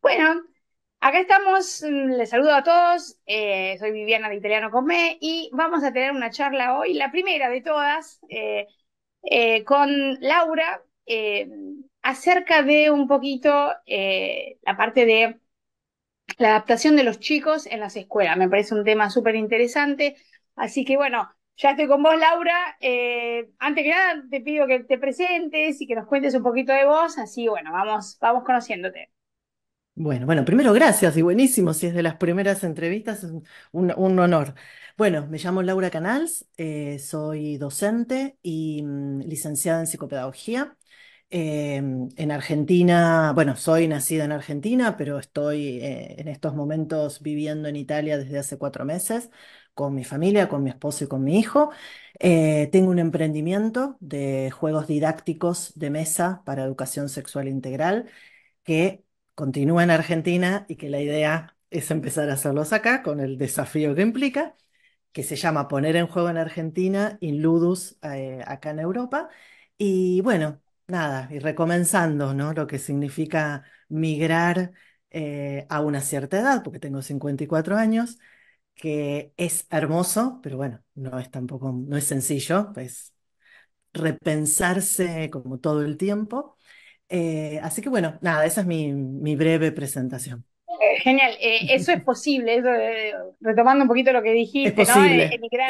Bueno, acá estamos, mm, les saludo a todos, eh, soy Viviana de Italiano Comé y vamos a tener una charla hoy, la primera de todas, eh, eh, con Laura acerca de un poquito la parte de la adaptación de los chicos en las escuelas. Me parece un tema súper interesante, así que bueno. Ya estoy con vos, Laura. antes que nada, te pido que te presentes y que nos cuentes un poquito de vos. Así, bueno, vamos, vamos conociéndote. Bueno, bueno, primero gracias y buenísimo, si es de las primeras entrevistas, es un, honor. Bueno, me llamo Laura Canals, eh, soy docente y mm, licenciada en psicopedagogía. Eh, en Argentina, bueno, soy nacida en Argentina, pero estoy eh, en estos momentos viviendo en Italia desde hace cuatro meses con mi familia, con mi esposo y con mi hijo. tengo un emprendimiento de juegos didácticos de mesa para educación sexual integral que continúa en Argentina y que la idea es empezar a hacerlos acá con el desafío que implica, que se llama Poner en Juego en Argentina, Inludus Ludus eh, acá en Europa. Y bueno, nada, y recomenzando, ¿no? Lo que significa migrar eh, a una cierta edad, porque tengo 54 años, que es hermoso, pero bueno, no es tampoco, no es sencillo, pues repensarse como todo el tiempo. Eh, así que bueno, nada, esa es mi, breve presentación. Eh, genial, eh, eso es posible, retomando un poquito lo que dijiste.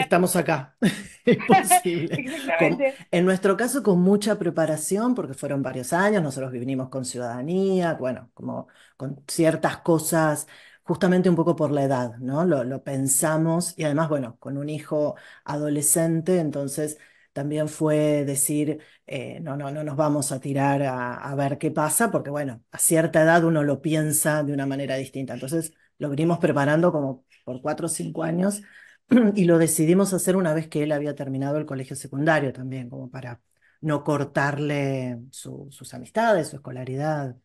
estamos acá. es posible. en nuestro caso, con mucha preparación, porque fueron varios años, nosotros vivimos con ciudadanía, bueno, como con ciertas cosas, justamente un poco por la edad, ¿no? lo pensamos y además, bueno, con un hijo adolescente, entonces también fue decir, eh, no, no, no nos vamos a tirar a, ver qué pasa, porque bueno, a cierta edad uno lo piensa de una manera distinta. Entonces lo venimos preparando como por cuatro o cinco años y lo decidimos hacer una vez que él había terminado el colegio secundario también, como para no cortarle sus amistades, su escolaridad.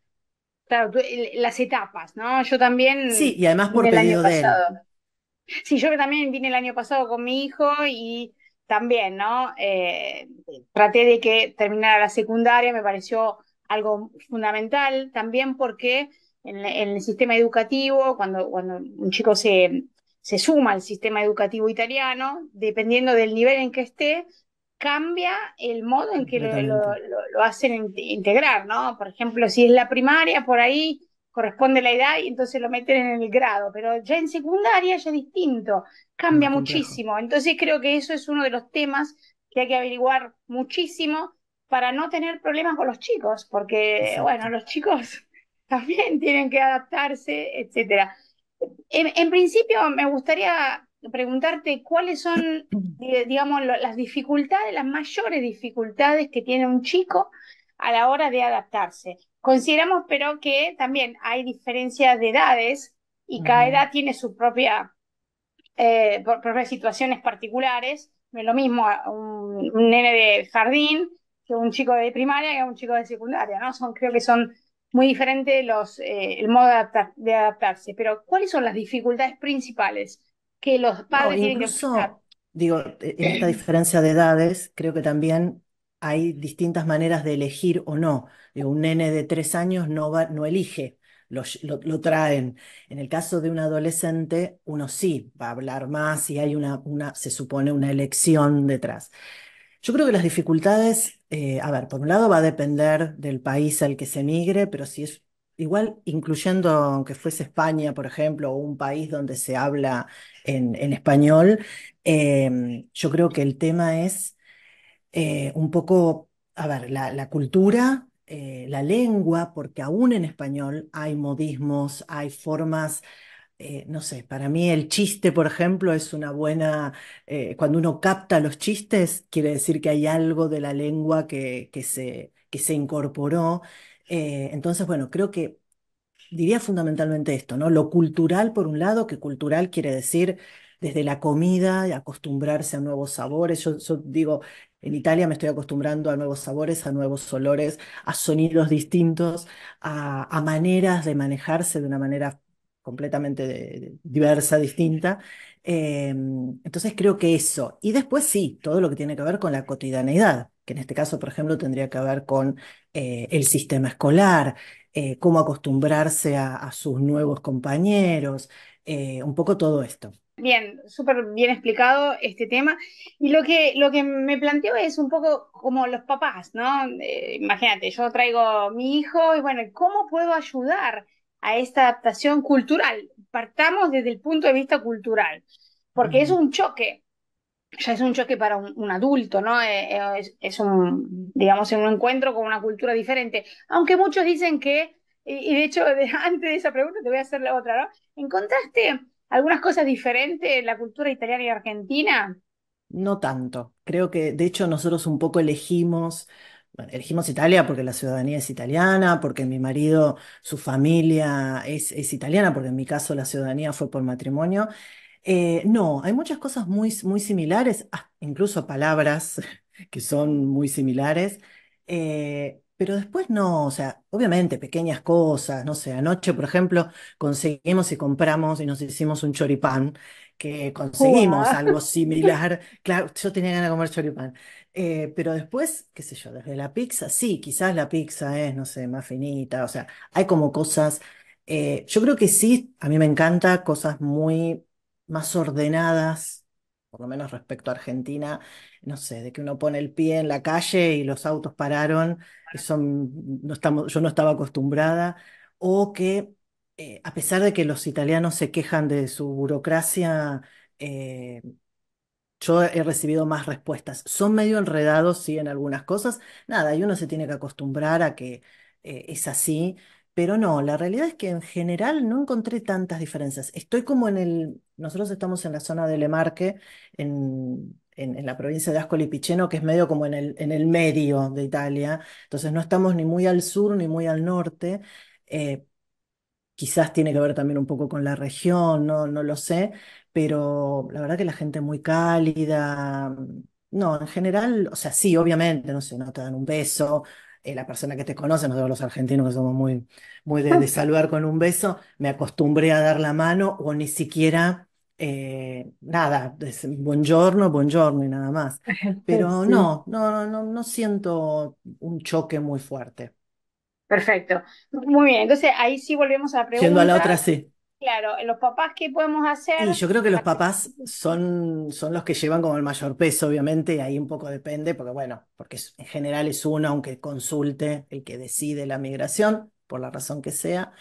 Claro, las etapas, ¿no? Yo también. Sí, y además por pedido de él. Sí, yo también vine el año pasado con mi hijo y también, ¿no? Eh, traté de que terminara la secundaria, me pareció algo fundamental también porque en, el sistema educativo, cuando, cuando un chico se, suma al sistema educativo italiano, dependiendo del nivel en que esté, cambia el modo en que lo, hacen integrar, ¿no? Por ejemplo, si es la primaria, por ahí corresponde la edad y entonces lo meten en el grado, pero ya en secundaria ya es distinto, cambia muchísimo. Entonces creo que eso es uno de los temas que hay que averiguar muchísimo para no tener problemas con los chicos, porque bueno, los chicos también tienen que adaptarse, etcétera. En, en, principio me gustaría preguntarte cuáles son, eh, digamos, las dificultades, las mayores dificultades que tiene un chico a la hora de adaptarse. Consideramos, pero que también hay diferencias de edades y cada edad tiene sus eh, propias situaciones particulares. es lo mismo un, nene de jardín que un chico de primaria que un chico de secundaria, ¿no? Son, creo que son muy diferentes los, eh, el modo de, adaptarse. Pero, ¿cuáles son las dificultades principales que los padres tienen que Digo, esta diferencia de edades, creo que también hay distintas maneras de elegir o no. Un nene de tres años no, va, no elige, lo, traen. En el caso de un adolescente, uno sí va a hablar más y hay una, una se supone, una elección detrás. Yo creo que las dificultades, eh, a ver, por un lado va a depender del país al que se emigre, pero si es igual, incluyendo aunque fuese España, por ejemplo, o un país donde se habla en, español, eh, yo creo que el tema es eh, un poco, a ver, la, cultura, eh, la lengua, porque aún en español hay modismos, hay formas... Eh, no sé, para mí el chiste, por ejemplo, es una buena, cuando uno capta los chistes, quiere decir que hay algo de la lengua que, se, que se, incorporó. entonces, bueno, creo que diría fundamentalmente esto, ¿no? Lo cultural, por un lado, que cultural quiere decir desde la comida, acostumbrarse a nuevos sabores. Yo, digo, en Italia me estoy acostumbrando a nuevos sabores, a nuevos olores, a sonidos distintos, a, maneras de manejarse de una manera completamente diversa, distinta. Em, entonces creo que eso. Y después sí, todo lo que tiene que ver con la cotidianeidad, que en este caso, por ejemplo, tendría que ver con eh, el sistema escolar, eh, cómo acostumbrarse a, sus nuevos compañeros, eh, un poco todo esto. Bien, súper bien explicado este tema. Y lo que, lo que me planteo es un poco como los papás, ¿no? Eh, imagínate, yo traigo mi hijo y bueno, ¿cómo puedo ayudar a esta adaptación cultural? Partamos desde el punto de vista cultural, porque es un choque, ya es un choque para un, adulto, ¿no? Eh, eh, es, un, digamos, un encuentro con una cultura diferente, aunque muchos dicen que, y, de hecho, antes de esa pregunta te voy a hacer la otra, ¿no? ¿Encontraste algunas cosas diferentes en la cultura italiana y argentina? No tanto. Creo que, de hecho, nosotros un poco elegimos, elegimos Italia porque la ciudadanía es italiana, porque mi marido, su familia es, italiana, porque en mi caso la ciudadanía fue por matrimonio. Eh, no, hay muchas cosas muy, muy similares, ah, incluso palabras que son muy similares. Eh, pero después no, o sea, obviamente pequeñas cosas, no sé, anoche, por ejemplo, conseguimos y compramos y nos hicimos un choripán, que conseguimos algo similar. Claro, yo tenía ganas de comer choripán. Eh, pero después, qué sé yo, desde la pizza, sí, quizás la pizza es, no sé, más finita, o sea, hay como cosas, eh, yo creo que sí, a mí me encanta cosas muy más ordenadas por lo menos respecto a Argentina, no sé, de que uno pone el pie en la calle y los autos pararon, eso no estamos, yo no estaba acostumbrada, o que eh, a pesar de que los italianos se quejan de su burocracia, eh, yo he recibido más respuestas. Son medio enredados, sí, en algunas cosas. Nada, y uno se tiene que acostumbrar a que eh, es así. Pero no, la realidad es que en general no encontré tantas diferencias. Estoy como en el, nosotros estamos en la zona de Lemarque, en, en, la provincia de Ascoli Piceno, que es medio como en el, en el medio de Italia. Entonces no estamos ni muy al sur ni muy al norte. Eh, quizás tiene que ver también un poco con la región, no, lo sé, pero la verdad que la gente es muy cálida. Mm, no, en general, o sea, sí, obviamente, no sé, no te dan un beso, eh, la persona que te conoce, nosotros los argentinos que somos muy, muy de, saludar con un beso, me acostumbré a dar la mano o ni siquiera eh, nada, es buongiorno, buongiorno y nada más. Pero no, no, no, no siento un choque muy fuerte. Perfecto. Muy bien, entonces ahí sí volvemos a la pregunta. Yendo a la otra, sí. Claro, los papás, ¿qué podemos hacer? Y yo creo que los papás son, son los que llevan como el mayor peso, obviamente, y ahí un poco depende, porque bueno, porque en general es uno, aunque consulte, el que decide la migración, por la razón que sea.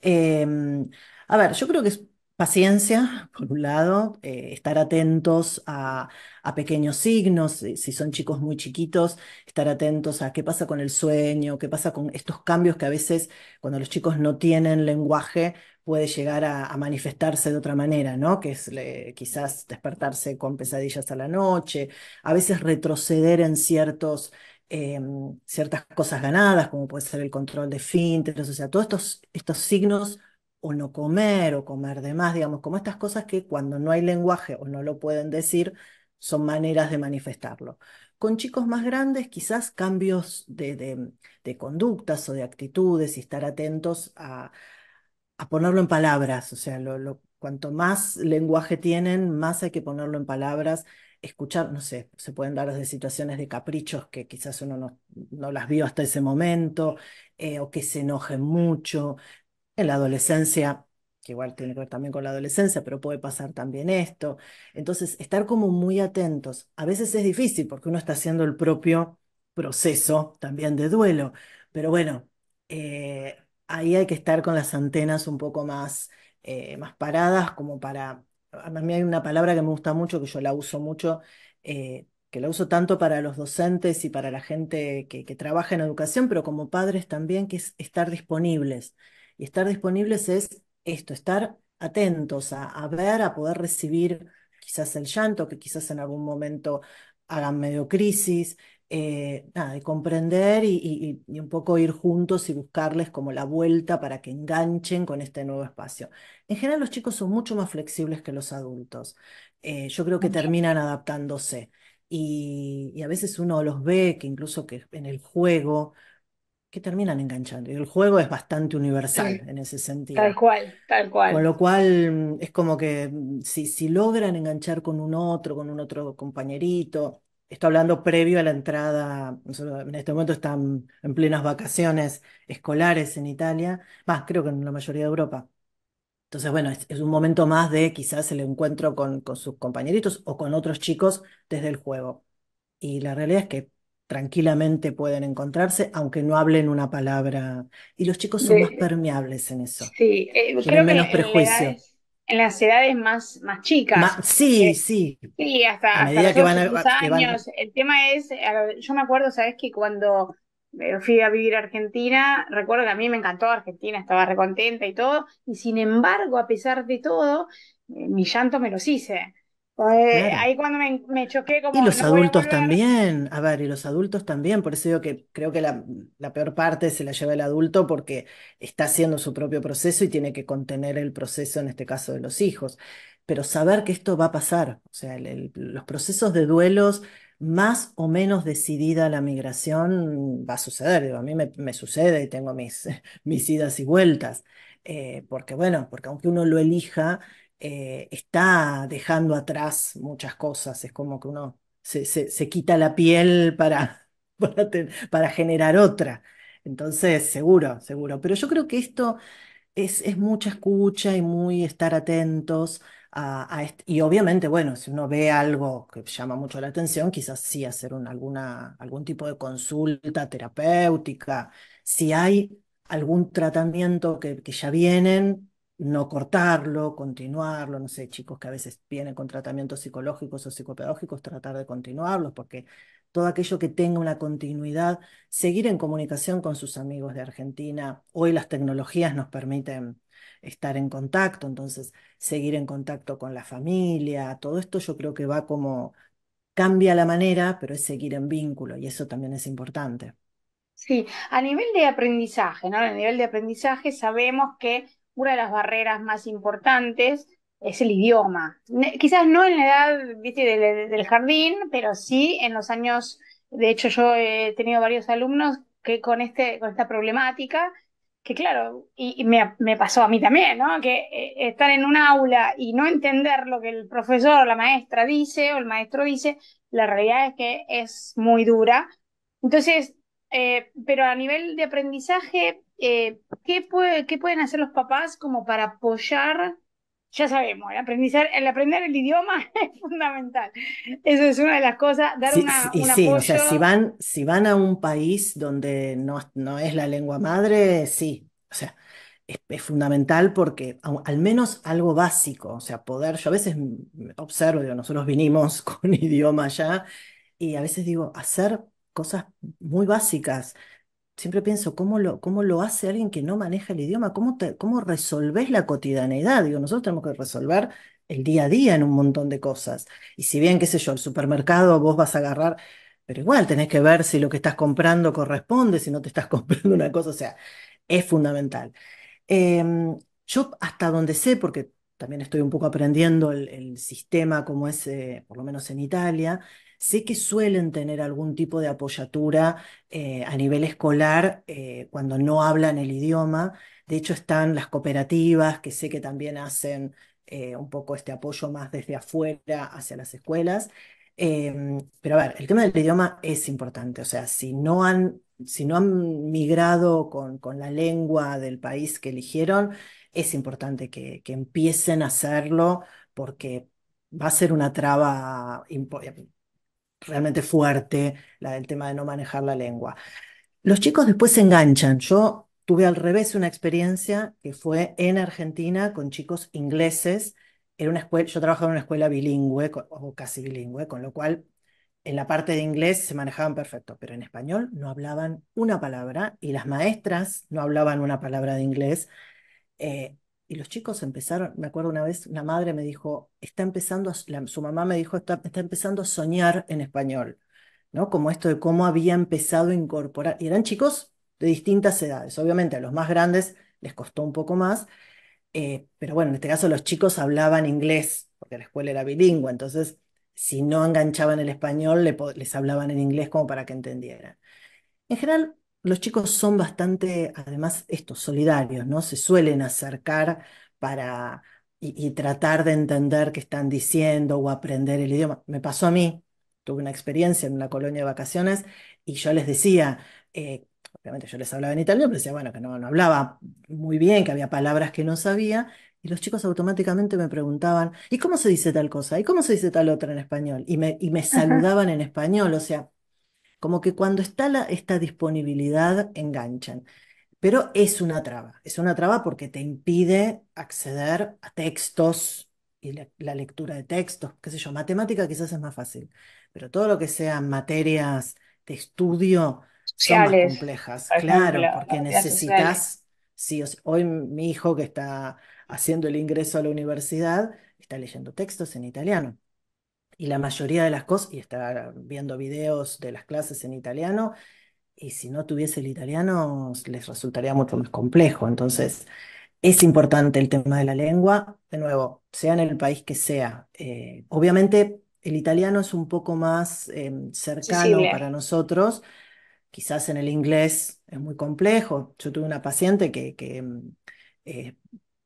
Em, a ver, yo creo que es paciencia, por un lado, eh, estar atentos a, a, pequeños signos, si son chicos muy chiquitos, estar atentos a qué pasa con el sueño, qué pasa con estos cambios que a veces cuando los chicos no tienen lenguaje, puede llegar a, manifestarse de otra manera, ¿no? Que es quizás despertarse con pesadillas a la noche, a veces retroceder en ciertos, em, ciertas cosas ganadas, como puede ser el control de finteres, o sea, todos estos, estos signos, o no comer, o comer de más, digamos, como estas cosas que cuando no hay lenguaje o no lo pueden decir, son maneras de manifestarlo. Con chicos más grandes, quizás cambios de conductas o de actitudes y estar atentos a, a ponerlo en palabras, o sea, lo, cuanto más lenguaje tienen, más hay que ponerlo en palabras, escuchar, no sé, se pueden dar las situaciones de caprichos que quizás uno no, las vio hasta ese momento, eh, o que se enojen mucho. En la adolescencia, que igual tiene que ver también con la adolescencia, pero puede pasar también esto. Entonces, estar como muy atentos. A veces es difícil porque uno está haciendo el propio proceso también de duelo, pero bueno, eh, ahí hay que estar con las antenas un poco más, eh, más paradas, como para. A mí hay una palabra que me gusta mucho, que yo la uso mucho, eh, que la uso tanto para los docentes y para la gente que, trabaja en educación, pero como padres también, que es estar disponibles. Y estar disponibles es esto, estar atentos a ver, a poder recibir quizás el llanto, que quizás en algún momento hagan medio crisis, eh, nada, de comprender y, un poco ir juntos y buscarles como la vuelta para que enganchen con este nuevo espacio. En general los chicos son mucho más flexibles que los adultos. Eh, yo creo que terminan adaptándose y, a veces uno los ve que incluso que en el juego que terminan enganchando. Y el juego es bastante universal en ese sentido. Tal cual, tal cual. Con lo cual mm, es como que mm, si, si logran enganchar con un otro, con un otro compañerito, Estoy hablando previo a la entrada, en este momento están en plenas vacaciones escolares en Italia, más creo que en la mayoría de Europa. Entonces, bueno, es, un momento más de quizás el encuentro con, sus compañeritos o con otros chicos desde el juego. Y la realidad es que tranquilamente pueden encontrarse, aunque no hablen una palabra. Y los chicos son más permeables en eso. Sí, eh, tienen menos prejuicios en las edades más, más chicas. sí, eh, sí. Sí, hasta, los años. El tema es, yo me acuerdo, ¿sabes? Que cuando eh, fui a vivir a Argentina, recuerdo que a mí me encantó Argentina, estaba recontenta y todo, y sin embargo, a pesar de todo, eh, mi llanto me los hice. Pues, ahí cuando me, choqué como... Y los adultos también, a ver, y los adultos también, por eso digo que creo que la, peor parte se la lleva el adulto porque está haciendo su propio proceso y tiene que contener el proceso, en este caso de los hijos. Pero saber que esto va a pasar, o sea, los procesos de duelos, más o menos decidida la migración, va a suceder, a mí me, sucede y tengo mis, mis idas y vueltas. Eh, porque bueno, porque aunque uno lo elija, eh, está dejando atrás muchas cosas. Es como que uno se, quita la piel para, para, generar otra. Entonces, seguro, seguro. Pero yo creo que esto es, es mucha escucha y muy estar atentos. A, a y obviamente, bueno, si uno ve algo que llama mucho la atención, quizás sí hacer alguna, algún tipo de consulta terapéutica. Si hay algún tratamiento que, que ya vienen, no cortarlo, continuarlo, no sé, chicos que a veces vienen con tratamientos psicológicos o psicopedagógicos, tratar de continuarlos, porque todo aquello que tenga una continuidad, seguir en comunicación con sus amigos de Argentina. Hoy las tecnologías nos permiten estar en contacto, entonces seguir en contacto con la familia, todo esto yo creo que va como, cambia la manera, pero es seguir en vínculo y eso también es importante. Sí, a nivel de aprendizaje, ¿no? A nivel de aprendizaje sabemos que una de las barreras más importantes es el idioma. Quizás no en la edad ¿viste, del, jardín, pero sí en los años, de hecho yo he tenido varios alumnos que con, este, con esta problemática, que claro, y, me, pasó a mí también, ¿no? Que eh, estar en un aula y no entender lo que el profesor o la maestra dice o el maestro dice, la realidad es que es muy dura. Entonces, eh, pero a nivel de aprendizaje, eh, ¿qué, ¿qué pueden hacer los papás como para apoyar? Ya sabemos, el aprender, el, aprender el idioma es fundamental. Eso es una de las cosas, dar una, sí, o sea, si van, si van a un país donde no, no es la lengua madre, sí, o sea, es, es, fundamental porque al menos algo básico, o sea, poder, yo a veces observo, nosotros vinimos con idioma ya y a veces digo, hacer cosas muy básicas, Siempre pienso, ¿cómo lo, cómo lo hace alguien que no maneja el idioma? ¿Cómo, cómo resolvés la cotidianeidad? Digo, nosotros tenemos que resolver el día a día en un montón de cosas. Y si bien, qué sé yo, el supermercado vos vas a agarrar, pero igual tenés que ver si lo que estás comprando corresponde, si no te estás comprando una cosa, o sea, es fundamental. Em, yo hasta donde sé, porque también estoy un poco aprendiendo el, sistema como es, eh, por lo menos en Italia, Sé que suelen tener algún tipo de apoyatura eh, a nivel escolar eh, cuando no hablan el idioma. De hecho, están las cooperativas que sé que también hacen eh, un poco este apoyo más desde afuera hacia las escuelas. Em, pero a ver, el tema del idioma es importante. O sea, si no han, si no han migrado con, la lengua del país que eligieron, es importante que, empiecen a hacerlo porque va a ser una traba importante realmente fuerte, la del tema de no manejar la lengua. Los chicos después se enganchan. Yo tuve al revés una experiencia que fue en Argentina con chicos ingleses. una escuela, yo trabajaba en una escuela bilingüe o casi bilingüe, con lo cual en la parte de inglés se manejaban perfecto, pero en español no hablaban una palabra y las maestras no hablaban una palabra de inglés. Eh, y los chicos empezaron, me acuerdo una vez, la madre me dijo, está empezando, su mamá me dijo, está, empezando a soñar en español, ¿no? Como esto de cómo había empezado a incorporar, y eran chicos de distintas edades, obviamente a los más grandes les costó un poco más, eh, pero bueno, en este caso los chicos hablaban inglés, porque la escuela era bilingüe, entonces si no enganchaban el español, les hablaban en inglés como para que entendieran. En general, los chicos son bastante, además, estos solidarios, ¿no? Se suelen acercar para y, tratar de entender qué están diciendo o aprender el idioma. Me pasó a mí, tuve una experiencia en una colonia de vacaciones y yo les decía, eh, obviamente yo les hablaba en italiano, pero decía, bueno, que no, no hablaba muy bien, que había palabras que no sabía, y los chicos automáticamente me preguntaban, ¿y cómo se dice tal cosa? ¿Y cómo se dice tal otra en español? Y me, y me saludaban en español, o sea, como que cuando está esta disponibilidad, enganchan. Pero es una traba, es una traba porque te impide acceder a textos y la, lectura de textos, qué sé yo, matemática quizás es más fácil, pero todo lo que sean materias de estudio son más complejas, claro, porque necesitas, hoy mi hijo que está haciendo el ingreso a la universidad está leyendo textos en italiano. Y la mayoría de las cosas, y estar viendo videos de las clases en italiano, y si no tuviese el italiano les resultaría mucho más complejo. Entonces, es importante el tema de la lengua, de nuevo, sea en el país que sea. Eh, obviamente, el italiano es un poco más em, cercano para nosotros. Quizás en el inglés es muy complejo. Yo tuve una paciente que, em, eh,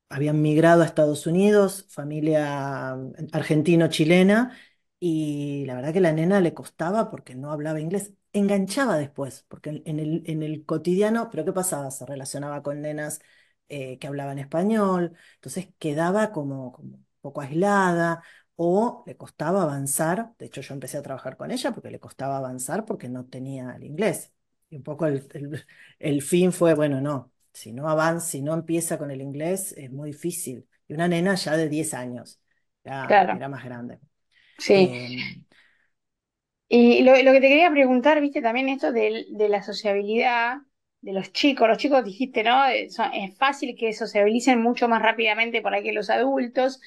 había migrado a Estados Unidos, familia em, argentino-chilena, y la verdad que la nena le costaba porque no hablaba inglés. Enganchaba después, porque en, el, en el cotidiano, pero ¿qué pasaba? Se relacionaba con nenas eh, que hablaban español, entonces quedaba como, como un poco aislada o le costaba avanzar. De hecho, yo empecé a trabajar con ella porque le costaba avanzar porque no tenía el inglés. Y un poco el, el, fin fue, bueno, no, si no avanza, si no empieza con el inglés, es muy difícil. Y una nena ya de 10 años, ya era más grande. Sí. Em, y lo, que te quería preguntar, viste, también esto del- de, la sociabilidad de los chicos. Los chicos dijiste, ¿no? Eh, es fácil que sociabilicen mucho más rápidamente por ahí que los adultos.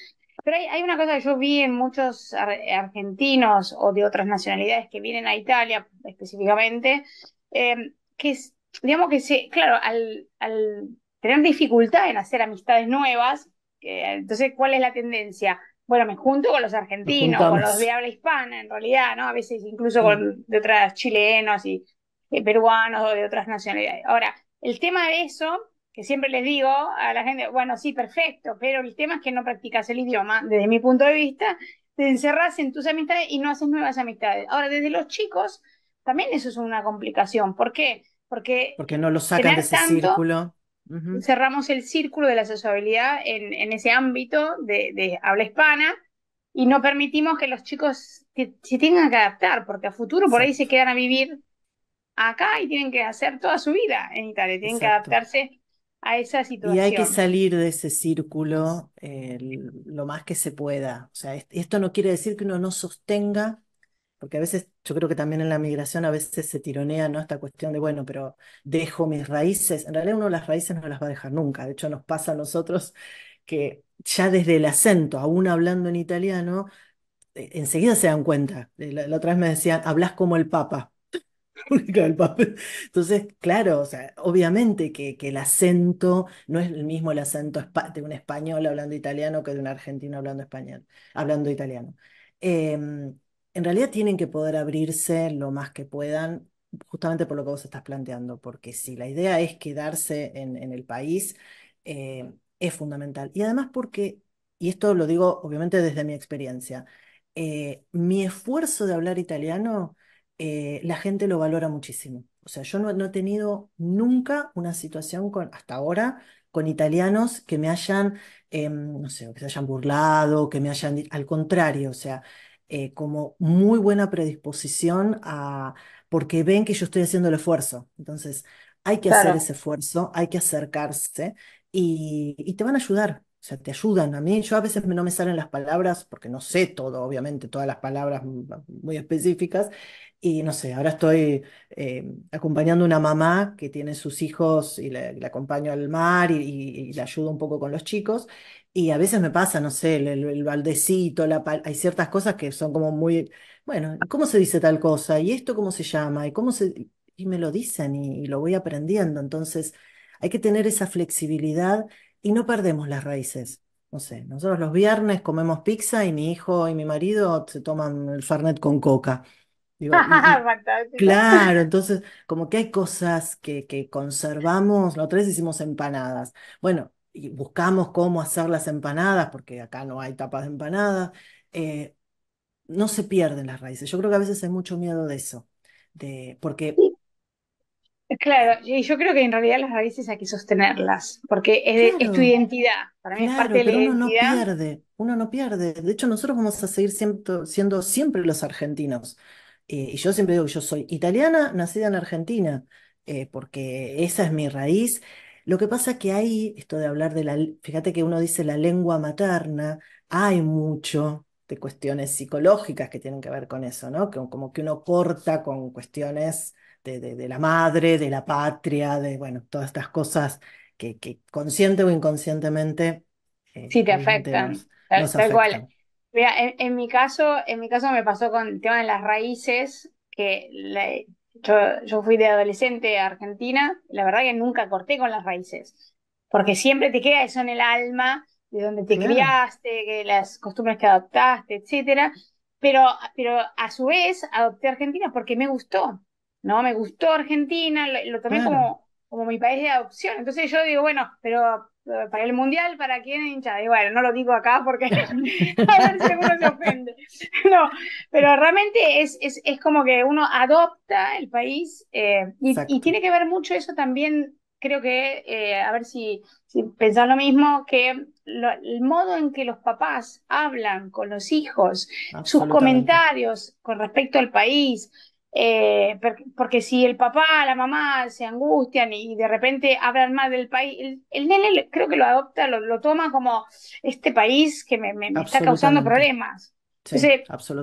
Pero hay, una cosa que yo vi en muchos argentinos o de otras nacionalidades que vienen a Italia específicamente, em, que es, digamos que se, claro, al, tener dificultad en hacer amistades nuevas, eh, entonces, ¿cuál es la tendencia? bueno, me junto con los argentinos, con los de habla hispana en realidad, ¿no? A veces incluso con de otras chilenos y eh, peruanos o de otras nacionalidades. Ahora, el tema de eso, que siempre les digo a la gente, bueno, sí, perfecto, pero el tema es que no practicas el idioma, desde mi punto de vista, te encerras en tus amistades y no haces nuevas amistades. Ahora, desde los chicos, también eso es una complicación. ¿Por qué? Porque, Porque no lo sacan de ese círculo. Cerramos el círculo de la sociabilidad en, en ese ámbito de, de, habla hispana y no permitimos que los chicos se tengan que adaptar, porque a futuro por ahí se quedan a vivir acá y tienen que hacer toda su vida en Italia, tienen que adaptarse a esa situación. Y hay que salir de ese círculo eh, lo más que se pueda. O sea, esto no quiere decir que uno no sostenga porque a veces yo creo que también en la migración a veces se tironea ¿no? esta cuestión de, bueno, pero dejo mis raíces. En realidad uno las raíces no las va a dejar nunca. De hecho nos pasa a nosotros que ya desde el acento, aún hablando en italiano, eh, enseguida se dan cuenta. Eh, la, otra vez me decían, hablas como el Papa. Entonces, claro, o sea, obviamente que, el acento no es el mismo el acento de un español hablando italiano que de un argentino hablando español, hablando italiano. Em, en realidad tienen que poder abrirse lo más que puedan, justamente por lo que vos estás planteando, porque si la idea es quedarse en, el país, eh, es fundamental. Y además porque, y esto lo digo obviamente desde mi experiencia, eh, mi esfuerzo de hablar italiano, eh, la gente lo valora muchísimo. O sea, yo no, he tenido nunca una situación con, hasta ahora con italianos que me hayan, em, no sé, que se hayan burlado, que me hayan, al contrario, o sea, eh, como muy buena predisposición a, porque ven que yo estoy haciendo el esfuerzo. Entonces, hay que hacer ese esfuerzo, hay que acercarse y, te van a ayudar. O sea, te ayudan. A mí, yo a veces no me salen las palabras, porque no sé todo, obviamente, todas las palabras muy específicas. Y no sé, ahora estoy eh, acompañando a una mamá que tiene sus hijos y la acompaño al mar y, le y la ayudo un poco con los chicos. Y a veces me pasa, no sé, el, baldecito, la, hay ciertas cosas que son como muy, bueno, ¿cómo se dice tal cosa? ¿Y esto cómo se llama? ¿Y cómo se...? Y me lo dicen y, lo voy aprendiendo. Entonces, hay que tener esa flexibilidad y no perdemos las raíces. No sé, nosotros los viernes comemos pizza y mi hijo y mi marido se toman el farnet con coca. claro, entonces como que hay cosas que, que conservamos, otra vez hicimos empanadas. Bueno, y buscamos cómo hacer las empanadas, porque acá no hay tapas de empanada eh, no se pierden las raíces. Yo creo que a veces hay mucho miedo de eso, de, porque... Claro, y yo creo que en realidad las raíces hay que sostenerlas, porque es, tu identidad, para mí es parte pero de la uno no pierde, uno no pierde. De hecho, nosotros vamos a seguir siendo, siempre los argentinos. Eh, y yo siempre digo que yo soy italiana, nacida en Argentina, eh, porque esa es mi raíz. Lo que pasa es que ahí, esto de hablar de la, fíjate que uno dice la lengua materna, hay mucho de cuestiones psicológicas que tienen que ver con eso, ¿no? Que, como que uno corta con cuestiones de, de, la madre, de la patria, de, bueno, todas estas cosas que, consciente o inconscientemente... Eh, sí, te afectan. Nos, tal, Mira, en, mi caso, en mi caso me pasó con el tema de las raíces, que la, yo, fui de adolescente a Argentina, la verdad que nunca corté con las raíces, porque siempre te queda eso en el alma, de donde te criaste, que las costumbres que adoptaste, etcétera. Pero, pero a su vez adopté Argentina porque me gustó, ¿no? Me gustó Argentina, lo, tomé como, como mi país de adopción. Entonces yo digo, bueno, pero para el mundial, ¿para quién hincha? Y bueno, no lo digo acá porque a ver si uno se ofende. No, pero realmente es, como que uno adopta el país eh, y, tiene que ver mucho eso también, creo que, eh, a ver si, si lo mismo, que el modo en que los papás hablan con los hijos, sus comentarios con respecto al país, eh, porque si el papá, la mamá se angustian y de repente hablan mal del país, el, el nene creo que lo adopta, lo, lo toma como este país que me, me, está causando problemas. Sí,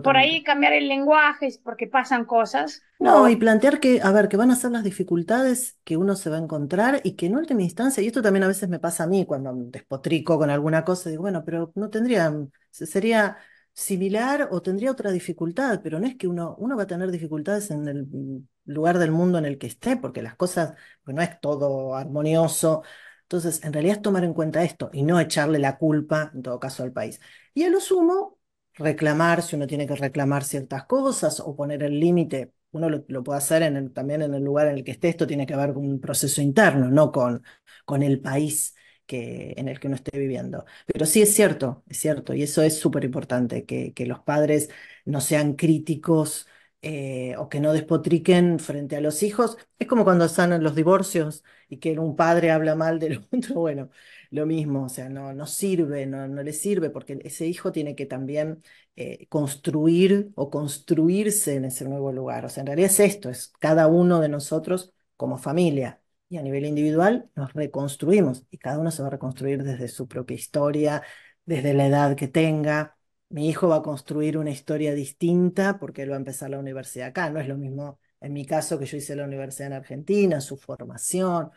por ahí cambiar el lenguaje es porque pasan cosas. No, y plantear que, a ver, que van a ser las dificultades que uno se va a encontrar y que en última instancia, y esto también a veces me pasa a mí cuando despotrico con alguna cosa, digo, bueno, pero no tendría, sería similar o tendría otra dificultad, pero no es que uno, uno va a tener dificultades en el mm, lugar del mundo en el que esté, porque las cosas, pues, no es todo armonioso. Entonces, en realidad es tomar en cuenta esto y no echarle la culpa, en todo caso, al país. Y a lo sumo, reclamar, si uno tiene que reclamar ciertas cosas o poner el límite, uno lo, puede hacer en también en el lugar en el que esté, esto tiene que ver con un proceso interno, no con, con el país en el que uno esté viviendo. Pero sí es cierto, es cierto, y eso es súper importante, que, los padres no sean críticos eh, o que no despotriquen frente a los hijos. Es como cuando sanan los divorcios y que un padre habla mal del otro, bueno, lo mismo, o sea, no, sirve, no, le sirve, porque ese hijo tiene que también eh, construir o construirse en ese nuevo lugar. O sea, en realidad es esto, es cada uno de nosotros como familia y a nivel individual nos reconstruimos y cada uno se va a reconstruir desde su propia historia, desde la edad que tenga. Mi hijo va a construir una historia distinta porque él va a empezar la universidad acá. No es lo mismo en mi caso que yo hice la universidad en Argentina, su formación,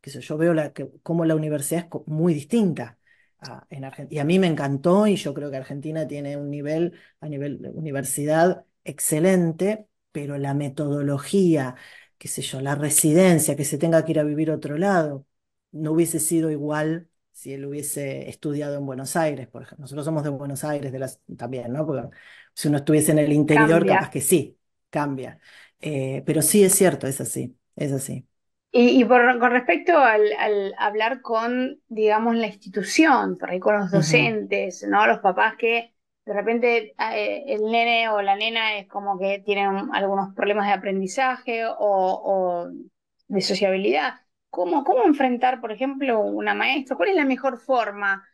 que yo veo la, cómo la universidad es muy distinta. en Y a mí me encantó y yo creo que Argentina tiene un nivel a nivel de universidad excelente, pero la metodología, qué sé yo, la residencia, que se tenga que ir a vivir a otro lado. No hubiese sido igual si él hubiese estudiado en Buenos Aires, por ejemplo. Nosotros somos de Buenos Aires de las, también, ¿no? Porque si uno estuviese en el interior, capaz que sí, cambia. Eh, pero sí es cierto, es así, es así. Y, con respecto al, hablar con, digamos, la institución, por ahí con los docentes, ¿no? Los papás que de repente eh, el nene o la nena es como que tienen algunos problemas de aprendizaje o, de sociabilidad. ¿Cómo, ¿Cómo enfrentar, por ejemplo, una maestra? ¿Cuál es la mejor forma?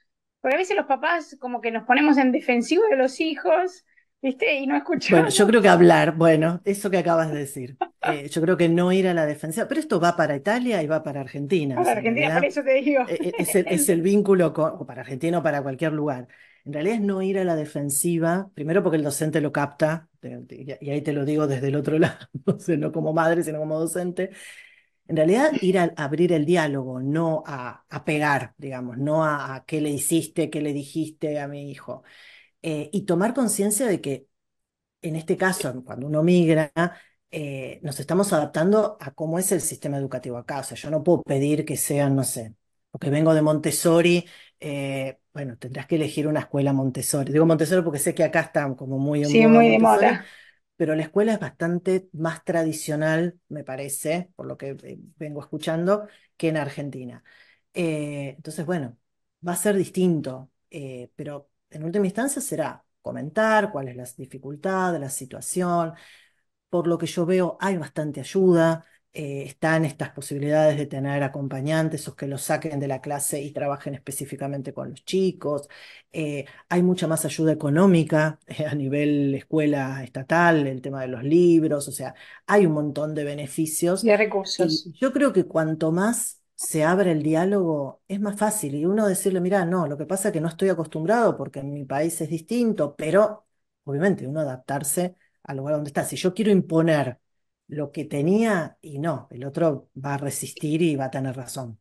Porque a veces los papás como que nos ponemos en defensivo de los hijos, ¿viste? Y no escuchamos. Bueno, yo creo que hablar, bueno, eso que acabas de decir. Eh, yo creo que no ir a la defensiva, pero esto va para Italia y va para Argentina. Argentina, por eso te digo. Eh, es, el, vínculo para Argentina o para cualquier lugar en realidad es no ir a la defensiva, primero porque el docente lo capta, y ahí te lo digo desde el otro lado, no como madre, sino como docente. En realidad, ir a abrir el diálogo, no a, pegar, digamos, no a, qué le hiciste, qué le dijiste a mi hijo. Eh, y tomar conciencia de que, en este caso, cuando uno migra, eh, nos estamos adaptando a cómo es el sistema educativo acá. O sea, yo no puedo pedir que sean, no sé, porque vengo de Montessori eh, bueno, tendrás que elegir una escuela Montessori. Digo Montessori porque sé que acá están como muy en Sí, muy de moda. pero la escuela es bastante más tradicional, me parece, por lo que eh, vengo escuchando, que en Argentina. Eh, entonces, bueno, va a ser distinto, pero en última instancia será comentar cuál es la dificultad, la situación. Por lo que yo veo, hay bastante ayuda. Eh, están estas posibilidades de tener acompañantes o que los saquen de la clase y trabajen específicamente con los chicos. Eh, hay mucha más ayuda económica eh, a nivel escuela estatal, el tema de los libros, o sea, hay un montón de beneficios. Y recursos. yo creo que cuanto más se abre el diálogo, es más fácil. Y uno decirle, mira, no, lo que pasa es que no estoy acostumbrado porque en mi país es distinto, pero obviamente uno adaptarse al lugar donde está. Si yo quiero imponer lo que tenía y no, el otro va a resistir y va a tener razón.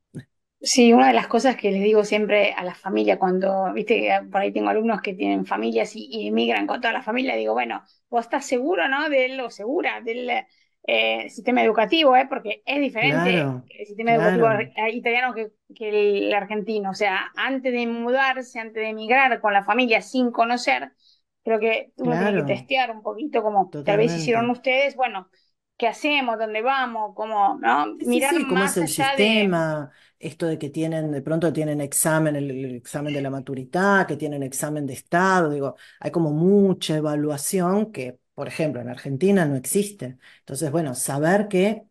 Sí, una de las cosas que les digo siempre a la familia, cuando, viste, ah, por ahí tengo alumnos que tienen familias y, emigran con toda la familia, digo, bueno, vos estás seguro, ¿no? De lo segura, del eh, sistema educativo, ¿eh? Porque es diferente el sistema educativo italiano que, el argentino. O sea, antes de mudarse, antes de emigrar con la familia sin conocer, creo que uno tiene que testear un poquito como tal vez hicieron ustedes, bueno, qué hacemos, dónde vamos, cómo, ¿no? cómo es el sistema, esto de que tienen, de pronto tienen examen, el, examen de la maturidad, que tienen examen de estado, digo, hay como mucha evaluación que, por ejemplo, en Argentina no existe. Entonces, bueno, saber que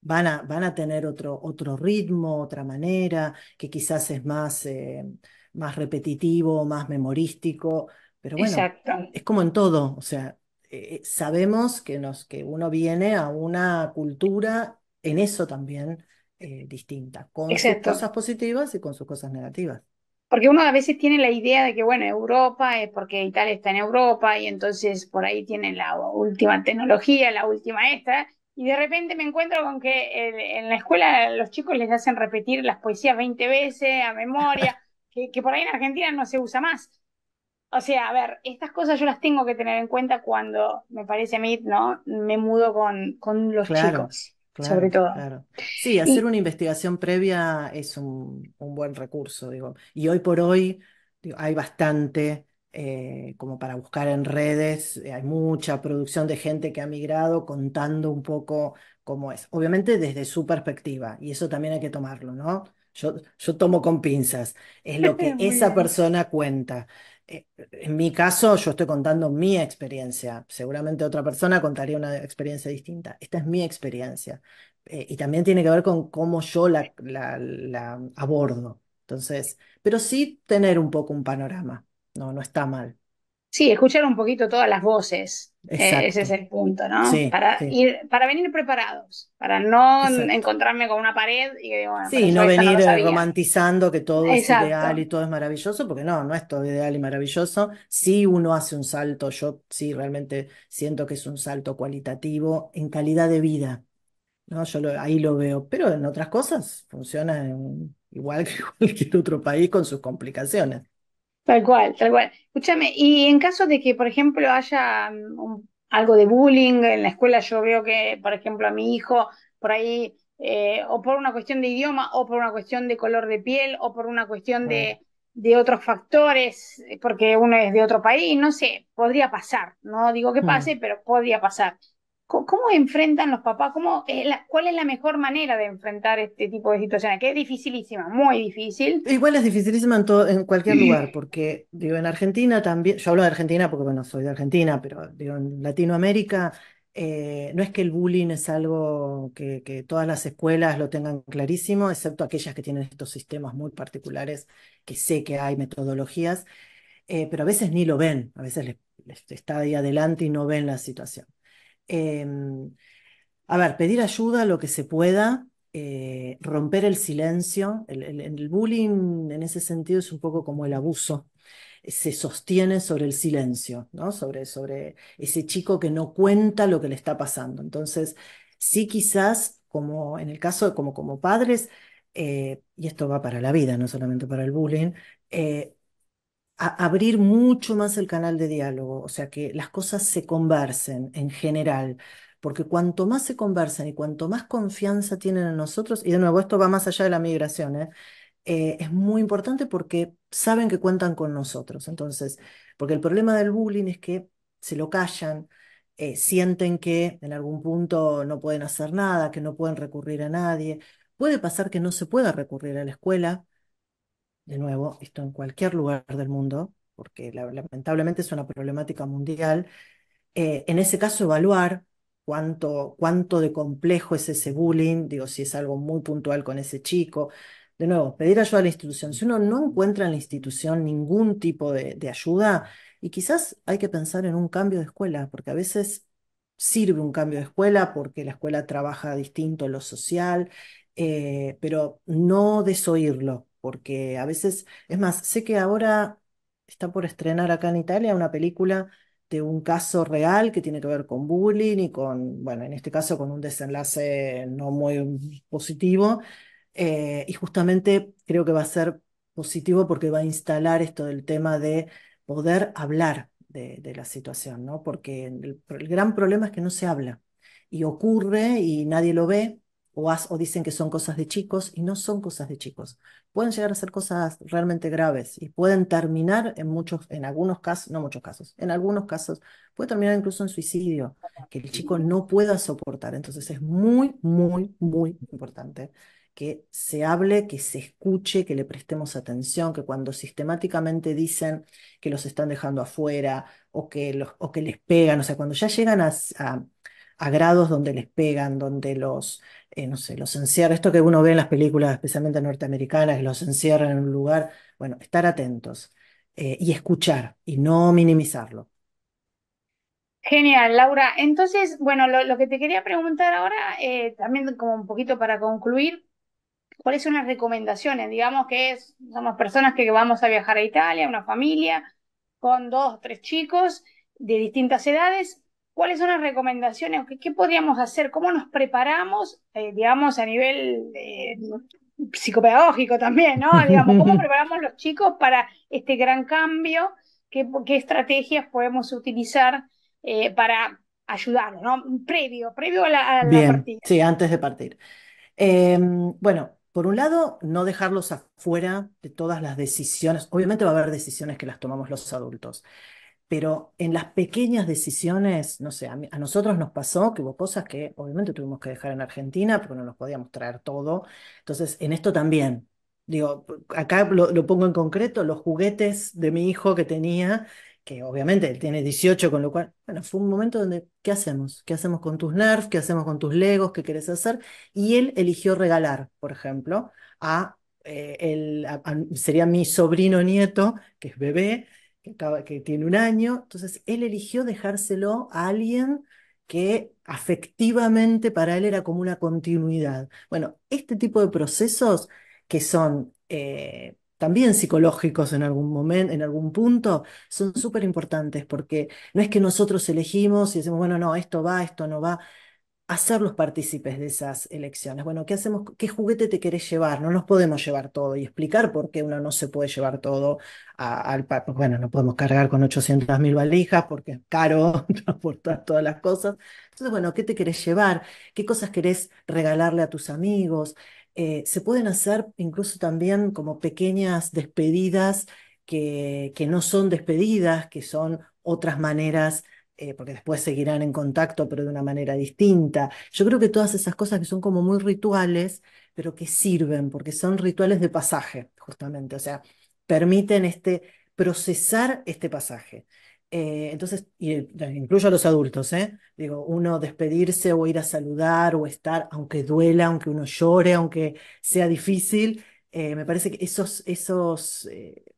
van a, van a tener otro, otro ritmo, otra manera, que quizás es más, eh, más repetitivo, más memorístico, pero bueno, es como en todo, o sea, eh, eh, sabemos que, nos, que uno viene a una cultura en eso también eh, distinta, con sus cosas positivas y con sus cosas negativas. Porque uno a veces tiene la idea de que, bueno, Europa es porque Italia está en Europa y entonces por ahí tienen la última tecnología, la última esta, y de repente me encuentro con que en la escuela los chicos les hacen repetir las poesías 20 veces a memoria, que por ahí en Argentina no se usa más. O sea, a ver, estas cosas yo las tengo que tener en cuenta cuando, me parece a mí, ¿no? Me mudo con, con los chicos, sobre todo. Sí, hacer una investigación previa es un, buen recurso, digo. Y hoy por hoy hay bastante eh, como para buscar en redes, eh, hay mucha producción de gente que ha migrado contando un poco cómo es. Obviamente desde su perspectiva, y eso también hay que tomarlo, ¿no? Yo, tomo con pinzas. Es lo que esa persona cuenta. Eh, en mi caso, yo estoy contando mi experiencia. Seguramente otra persona contaría una experiencia distinta. Esta es mi experiencia. Eh, y también tiene que ver con cómo yo la, la abordo. Entonces, pero sí tener un poco un panorama. No, no está mal. Sí, escuchar un poquito todas las voces. Eh, ese es el punto, ¿no? para, Ir, para venir preparados, para no encontrarme con una pared y que, bueno, Sí, no venir romantizando que todo es ideal y todo es maravilloso, porque no, no es todo ideal y maravilloso. Si sí uno hace un salto, yo sí realmente siento que es un salto cualitativo en calidad de vida. ¿no? Yo ahí lo veo, pero en otras cosas funciona igual que cualquier otro país con sus complicaciones. Tal cual, tal cual. Escúchame, y en caso de que, por ejemplo, haya mm, algo de bullying en la escuela, yo veo que, por ejemplo, a mi hijo, por ahí, eh, o por una cuestión de idioma, o por una cuestión de color de piel, o por una cuestión de, de otros factores, eh, porque uno es de otro país, no sé, podría pasar, no digo que pase, pero podría pasar. ¿Cómo enfrentan los papás? Eh, ¿Cuál es la mejor manera de enfrentar este tipo de situaciones? Que es dificilísima, muy difícil. Igual es dificilísima en, todo, en cualquier lugar, porque digo, en Argentina también, yo hablo de Argentina porque bueno, soy de Argentina, pero digo, en Latinoamérica eh, no es que el bullying es algo que, todas las escuelas lo tengan clarísimo, excepto aquellas que tienen estos sistemas muy particulares, que sé que hay metodologías, eh, pero a veces ni lo ven, a veces les está ahí adelante y no ven la situación. Em, a ver, pedir ayuda lo que se pueda, eh, romper el silencio. El, bullying en ese sentido es un poco como el abuso. Se sostiene sobre el silencio, ¿no? Sobre, sobre ese chico que no cuenta lo que le está pasando. Entonces, sí quizás, como en el caso, como, como padres, eh, y esto va para la vida, no solamente para el bullying, eh, abrir mucho más el canal de diálogo, o sea, que las cosas se conversen en general, porque cuanto más se conversan y cuanto más confianza tienen en nosotros, y de nuevo esto va más allá de la migración, ¿eh? Eh, es muy importante porque saben que cuentan con nosotros. Entonces, porque el problema del bullying es que se lo callan, eh, sienten que en algún punto no pueden hacer nada, que no pueden recurrir a nadie. Puede pasar que no se pueda recurrir a la escuela, de nuevo, esto en cualquier lugar del mundo, porque lamentablemente es una problemática mundial, eh, en ese caso evaluar cuánto, cuánto de complejo es ese bullying, digo, si es algo muy puntual con ese chico. De nuevo, pedir ayuda a la institución. Si uno no encuentra en la institución ningún tipo de, ayuda, y quizás hay que pensar en un cambio de escuela, porque a veces sirve un cambio de escuela porque la escuela trabaja distinto lo social, eh, pero no desoírlo, porque a veces, es más, sé que ahora está por estrenar acá en Italia una película de un caso real que tiene que ver con bullying y con, bueno, en este caso con un desenlace no muy positivo. Eh, y justamente creo que va a ser positivo porque va a instalar esto del tema de poder hablar de, la situación, ¿no? Porque el gran problema es que no se habla y ocurre y nadie lo ve o, dicen que son cosas de chicos y no son cosas de chicos. Pueden llegar a ser cosas realmente graves y pueden terminar en muchos, en algunos casos, no muchos casos, en algunos casos puede terminar incluso en suicidio, que el chico no pueda soportar. Entonces es muy, muy, muy importante que se hable, que se escuche, que le prestemos atención, que cuando sistemáticamente dicen que los están dejando afuera o que, los, o que les pegan, o sea, cuando ya llegan a a grados donde les pegan, donde los, eh, no sé, los encierran. Esto que uno ve en las películas, especialmente norteamericanas, que los encierran en un lugar. Bueno, estar atentos eh, y escuchar y no minimizarlo. Genial, Laura. Entonces, bueno, lo, que te quería preguntar ahora, eh, también como un poquito para concluir, ¿cuáles son las recomendaciones? Digamos que es, somos personas que vamos a viajar a Italia, una familia con dos, tres chicos de distintas edades, cuáles son las recomendaciones, qué, podríamos hacer, cómo nos preparamos, eh, digamos, a nivel eh, psicopedagógico también, ¿no? Digamos, cómo preparamos los chicos para este gran cambio, qué, estrategias podemos utilizar eh, para ayudarlos, ¿no? Previo, previo a la, partida. Sí, antes de partir. Em, bueno, por un lado, no dejarlos afuera de todas las decisiones. Obviamente va a haber decisiones que las tomamos los adultos pero en las pequeñas decisiones, no sé, a, nosotros nos pasó que hubo cosas que obviamente tuvimos que dejar en Argentina porque no nos podíamos traer todo. Entonces, en esto también, digo, acá lo, pongo en concreto, los juguetes de mi hijo que tenía, que obviamente él tiene 18, con lo cual, bueno, fue un momento donde, ¿qué hacemos? ¿Qué hacemos con tus Nerf? ¿Qué hacemos con tus Legos? ¿Qué quieres hacer? Y él eligió regalar, por ejemplo, a... Eh, sería mi sobrino nieto, que es bebé, que, tiene un año, entonces él eligió dejárselo a alguien que afectivamente para él era como una continuidad. Bueno, este tipo de procesos que son eh, también psicológicos en algún momento, en algún punto, son súper importantes porque no es que nosotros elegimos y decimos, bueno, no, esto va, esto no va hacerlos partícipes de esas elecciones. Bueno, ¿qué hacemos? ¿Qué juguete te querés llevar? No nos podemos llevar todo y explicar por qué uno no se puede llevar todo al Bueno, no podemos cargar con 800.000 valijas porque es caro transportar todas las cosas. Entonces, bueno, ¿qué te querés llevar? ¿Qué cosas querés regalarle a tus amigos? Eh, se pueden hacer incluso también como pequeñas despedidas que, que no son despedidas, que son otras maneras eh, porque después seguirán en contacto, pero de una manera distinta. Yo creo que todas esas cosas que son como muy rituales, pero que sirven, porque son rituales de pasaje, justamente, o sea, permiten este, procesar este pasaje. Eh, entonces, y, eh, incluyo a los adultos, ¿eh? Digo, uno despedirse o ir a saludar o estar, aunque duela, aunque uno llore, aunque sea difícil, me parece que esos, esos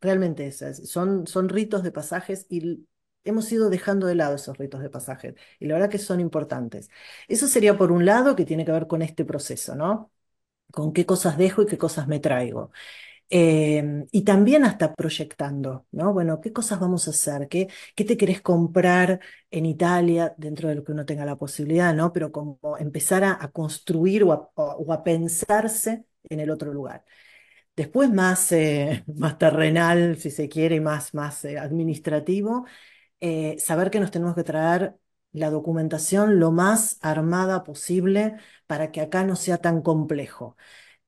realmente esas, son, son ritos de pasajes y hemos ido dejando de lado esos ritos de pasaje y la verdad que son importantes. Eso sería por un lado que tiene que ver con este proceso, ¿no? Con qué cosas dejo y qué cosas me traigo. Em, y también hasta proyectando, ¿no? Bueno, ¿qué cosas vamos a hacer? ¿Qué, ¿Qué te querés comprar en Italia dentro de lo que uno tenga la posibilidad, ¿no? Pero como empezar a, construir o a, pensarse en el otro lugar. Después más, eh, más terrenal, si se quiere, más, más eh, administrativo, eh, saber que nos tenemos que traer la documentación lo más armada posible para que acá no sea tan complejo.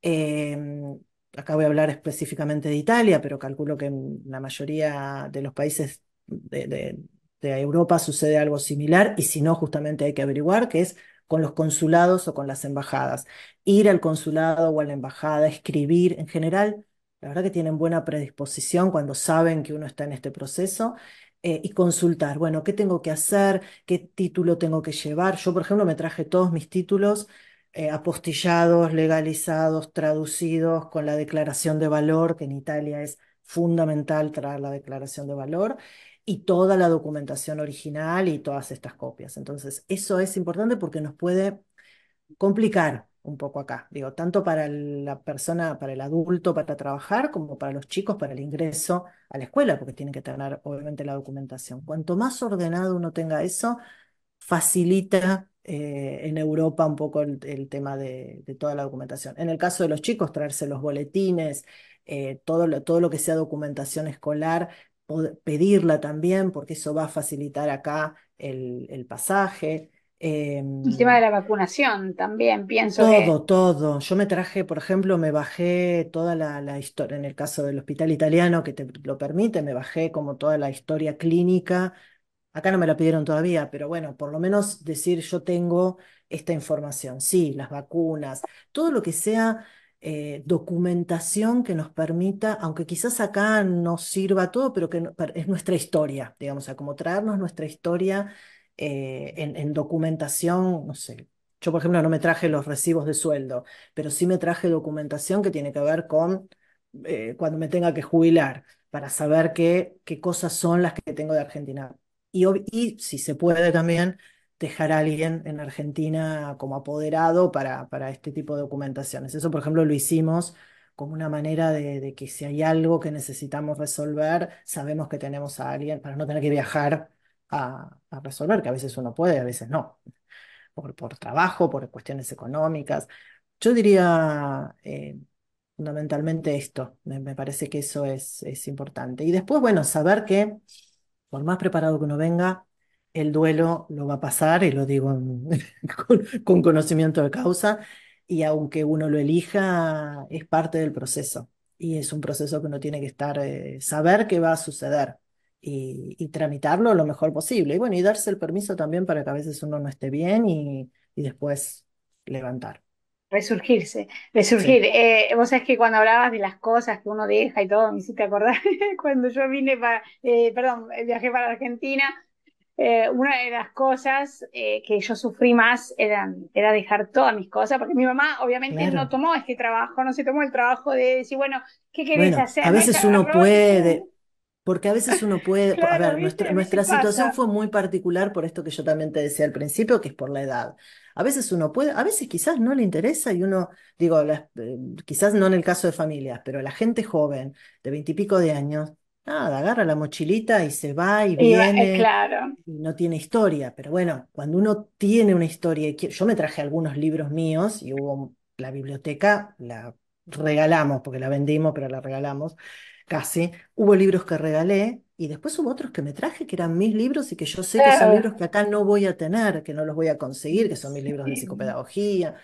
Em, acá voy a hablar específicamente de Italia, pero calculo que en la mayoría de los países de, Europa sucede algo similar y si no, justamente hay que averiguar, que es con los consulados o con las embajadas. Ir al consulado o a la embajada, escribir, en general, la verdad que tienen buena predisposición cuando saben que uno está en este proceso eh, y consultar, bueno, ¿qué tengo que hacer? ¿Qué título tengo que llevar? Yo, por ejemplo, me traje todos mis títulos eh, apostillados, legalizados, traducidos, con la declaración de valor, que en Italia es fundamental traer la declaración de valor y toda la documentación original y todas estas copias. Entonces, eso es importante porque nos puede complicar un poco acá. Digo, tanto para la persona, para el adulto, para trabajar, como para los chicos, para el ingreso a la escuela, porque tienen que tener obviamente la documentación. Cuanto más ordenado uno tenga eso, facilita eh, en Europa un poco el, tema de, toda la documentación. En el caso de los chicos, traerse los boletines, eh, todo, lo, todo lo que sea documentación escolar, pedirla también, porque eso va a facilitar acá el pasaje el em, tema de la vacunación también, pienso. Todo, todo. Yo me traje, por ejemplo, me bajé toda la, la, historia, en el caso del hospital italiano, que te lo permite, me bajé como toda la historia clínica. Acá no me la pidieron todavía, pero bueno, por lo menos decir yo tengo esta información. Sí, las vacunas, todo lo que sea eh, documentación que nos permita, aunque quizás acá no sirva todo, pero que es nuestra historia, digamos, a como traernos nuestra historia eh, en, documentación, no sé, yo, por ejemplo, no me traje los recibos de sueldo, pero sí me traje documentación que tiene que ver con eh, cuando me tenga que jubilar, para saber qué, qué cosas son las que tengo de Argentina. Y, si se puede también, dejar a alguien en Argentina como apoderado para, para este tipo de documentaciones. Eso, por ejemplo, lo hicimos como una manera de que si hay algo que necesitamos resolver, sabemos que tenemos a alguien para no tener que viajar a, resolver, que a veces uno puede, a veces no, por, trabajo, por cuestiones económicas. Yo diría eh, fundamentalmente esto, me, parece que eso es, es importante. Y después, bueno, saber que, por más preparado que uno venga, el duelo lo va a pasar, y lo digo con, conocimiento de causa, y aunque uno lo elija, es parte del proceso. Y es un proceso que uno tiene que estar, eh, saber qué va a suceder y, tramitarlo lo mejor posible. Y bueno, y darse el permiso también para que a veces uno no esté bien y, y después levantar. Resurgirse, resurgir. Eh, vos sabés que cuando hablabas de las cosas que uno deja y todo, me hiciste acordar cuando yo vine para, eh, perdón, viajé para Argentina, eh, una de las cosas eh, que yo sufrí más eran, era dejar todas mis cosas, porque mi mamá obviamente no tomó este trabajo, no se tomó el trabajo de decir, bueno, ¿qué querés hacer? A veces uno puede, porque a veces uno puede, a ver, nuestra, situación fue muy particular por esto que yo también te decía al principio, que es por la edad. A veces uno puede, a veces quizás no le interesa y uno, digo, eh, quizás no en el caso de familias, pero la gente joven de veintipico de años, nada, agarra la mochilita y se va y, eh, viene. claro. Y no tiene historia, pero bueno, cuando uno tiene una historia, yo me traje algunos libros míos y hubo la biblioteca, la regalamos, porque la vendimos, pero la regalamos casi. Hubo libros que regalé y después hubo otros que me traje que eran mis libros y que yo sé que son libros que acá no voy a tener, que no los voy a conseguir, que son mis libros de psicopedagogía.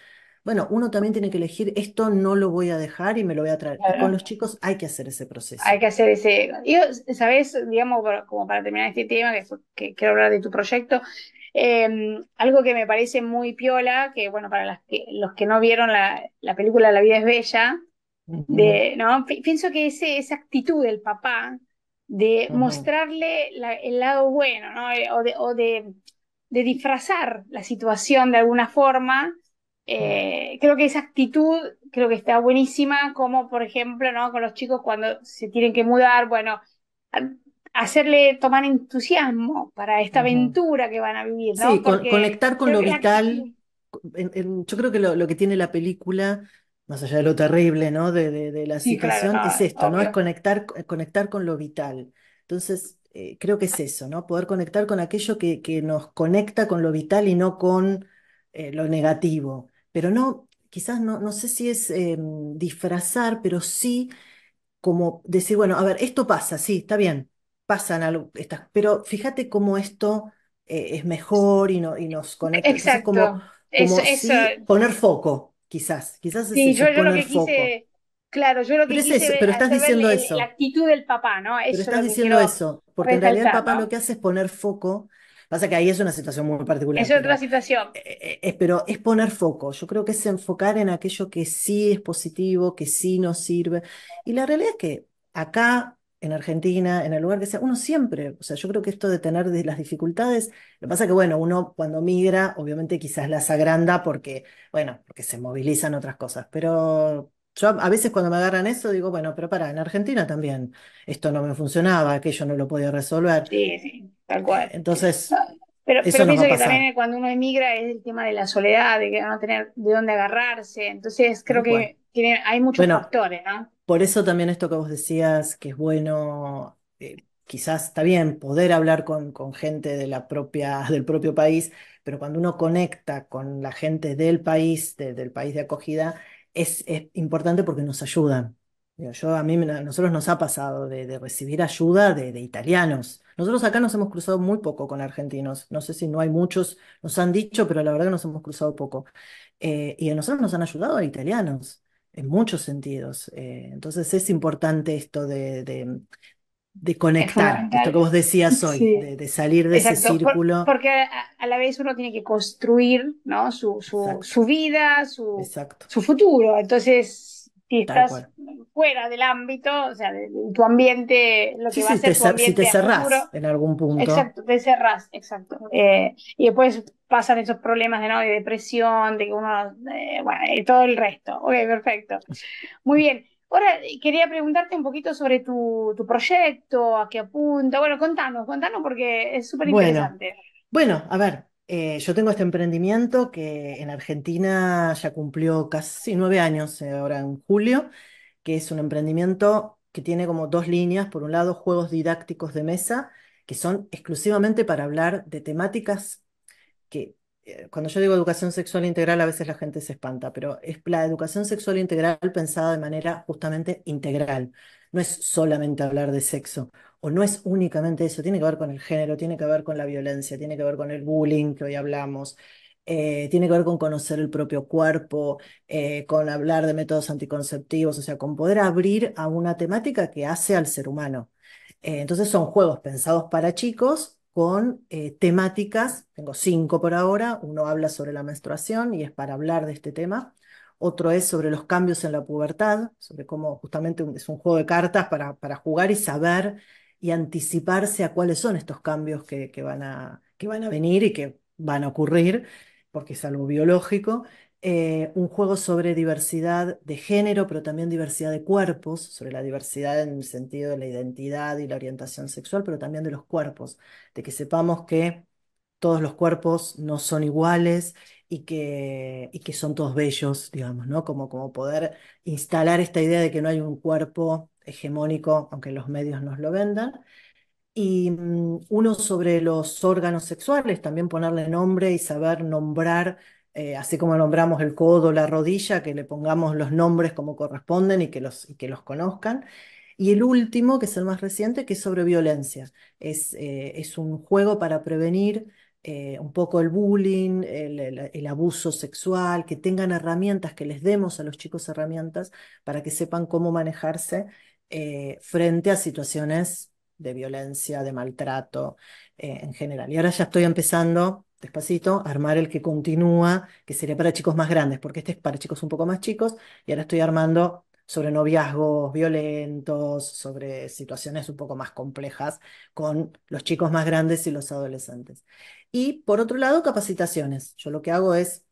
Bueno, uno también tiene que elegir, esto no lo voy a dejar y me lo voy a traer. con los chicos hay que hacer ese proceso. Hay que hacer ese... Yo, ¿sabes? Digamos, como para terminar este tema, que, que quiero hablar de tu proyecto, em, algo que me parece muy piola, que bueno, para las que, los que no vieron la, la película La vida es bella, ¿no? Pienso que ese, esa actitud del papá de mostrarle el lado bueno, ¿no? Eh, o, de, o de, disfrazar la situación de alguna forma, eh, creo que esa actitud creo que está buenísima, como por ejemplo, ¿no? Con los chicos cuando se tienen que mudar, bueno, hacerle tomar entusiasmo para esta aventura que van a vivir, Sí, conectar con lo vital. yo creo que lo, lo, que tiene la película más allá de lo terrible, ¿no? De, la situación, es ah, esto, ¿no? Es conectar, conectar con lo vital. Entonces, eh, creo que es eso, ¿no? Poder conectar con aquello que, nos conecta con lo vital y no con eh, lo negativo. Pero no, quizás no, no sé si es em, disfrazar, pero sí como decir, bueno, a ver, esto pasa, sí, está bien, pasan algo, pero fíjate cómo esto eh, es mejor y, y nos conecta. Exacto. como, poner foco quizás, quizás sí, yo, claro, yo lo que pero quise, es pero estás diciendo eso. la actitud del papá, ¿no? pero estás diciendo eso, porque en realidad el papá lo que hace es poner foco. Pasa que ahí es una situación muy particular. Es otra situación. Eh, eh, eh, pero es poner foco. Yo creo que es enfocar en aquello que sí es positivo, que sí nos sirve. Y la realidad es que acá en Argentina, en el lugar que sea, uno siempre, o sea, yo creo que esto de tener de las dificultades, lo que pasa es que, bueno, uno cuando migra, obviamente quizás las agranda porque, bueno, porque se movilizan otras cosas, pero yo a veces cuando me agarran eso digo, bueno, pero para, en Argentina también esto no me funcionaba, aquello no lo podía resolver. Sí, sí, tal cual. Entonces, pero, pienso que también cuando uno emigra es el tema de la soledad, de que no tener de dónde agarrarse, entonces creo que tiene- hay muchos factores, ¿no? Por eso también esto que vos decías, que es bueno, eh, quizás está bien poder hablar con, gente del propio país, pero cuando uno conecta con la gente del país, del país de acogida, es, importante porque nos ayudan. yo, a mí, nosotros nos ha pasado de, recibir ayuda de, italianos. Nosotros acá nos hemos cruzado muy poco con argentinos. No sé si no hay muchos, nos han dicho, pero la verdad que nos hemos cruzado poco. Eh, y a nosotros nos han ayudado a italianos en muchos sentidos. Eh, entonces es importante esto de, de, conectar, esto que vos decías hoy, de, salir de ese círculo. porque a, la vez uno tiene que construir ¿no? su, su, su vida, su, su futuro. Entonces, si fuera del ámbito, o sea, tu ambiente, lo que va a Si te cerrás en algún punto. Exacto, te cerrás, exacto. Eh, y después pasan esos problemas de, ¿no? depresión, de que uno, eh, bueno, eh, todo el resto. Ok, perfecto. Muy bien. Ahora quería preguntarte un poquito sobre tu, proyecto, a qué apunta. Bueno, contanos, contanos porque es súper interesante. Bueno, a ver, yo tengo este emprendimiento que en Argentina ya cumplió casi nueve años, ahora en julio que es un emprendimiento que tiene como dos líneas. Por un lado, juegos didácticos de mesa, que son exclusivamente para hablar de temáticas que, eh, cuando yo digo educación sexual integral, a veces la gente se espanta, pero es la educación sexual integral pensada de manera justamente integral. No es solamente hablar de sexo, o no es únicamente eso, tiene que ver con el género, tiene que ver con la violencia, tiene que ver con el bullying que hoy hablamos, eh, tiene que ver con conocer el propio cuerpo, eh, con hablar de métodos anticonceptivos, o sea, con poder abrir a una temática que hace al ser humano. Eh, entonces son juegos pensados para chicos con temáticas, tengo cinco por ahora, uno habla sobre la menstruación y es para hablar de este tema, otro es sobre los cambios en la pubertad, sobre cómo justamente es un juego de cartas para, jugar y saber y anticiparse a cuáles son estos cambios que, van a, que van a venir y que van a ocurrir porque es algo biológico, eh, un juego sobre diversidad de género, pero también diversidad de cuerpos, sobre la diversidad en el sentido de la identidad y la orientación sexual, pero también de los cuerpos, de que sepamos que todos los cuerpos no son iguales y que, y que son todos bellos, digamos, ¿no? Como, como poder instalar esta idea de que no hay un cuerpo hegemónico, aunque los medios nos lo vendan y mm, uno sobre los órganos sexuales, también ponerle nombre y saber nombrar, eh, así como nombramos el codo, la rodilla, que le pongamos los nombres como corresponden y que los, que los conozcan. Y el último, que es el más reciente, que es sobre violencia. Eh, es, un juego para prevenir eh, un poco el bullying, el, el, abuso sexual, que tengan herramientas, que les demos a los chicos herramientas para que sepan cómo manejarse frente a situaciones de violencia, de maltrato eh, en general. Y ahora ya estoy empezando despacito a armar el que continúa, que sería para chicos más grandes, porque este es para chicos un poco más chicos, y ahora estoy armando sobre noviazgos violentos, sobre situaciones un poco más complejas con los chicos más grandes y los adolescentes. Y por otro lado, capacitaciones. Yo lo que hago es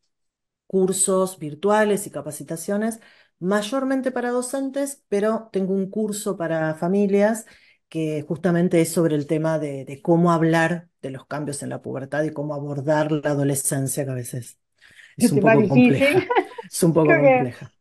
cursos virtuales y capacitaciones, mayormente para docentes, pero tengo un curso para familias que justamente es sobre el tema de, cómo hablar de los cambios en la pubertad y cómo abordar la adolescencia que a veces es un poco compleja. Es un poco compleja.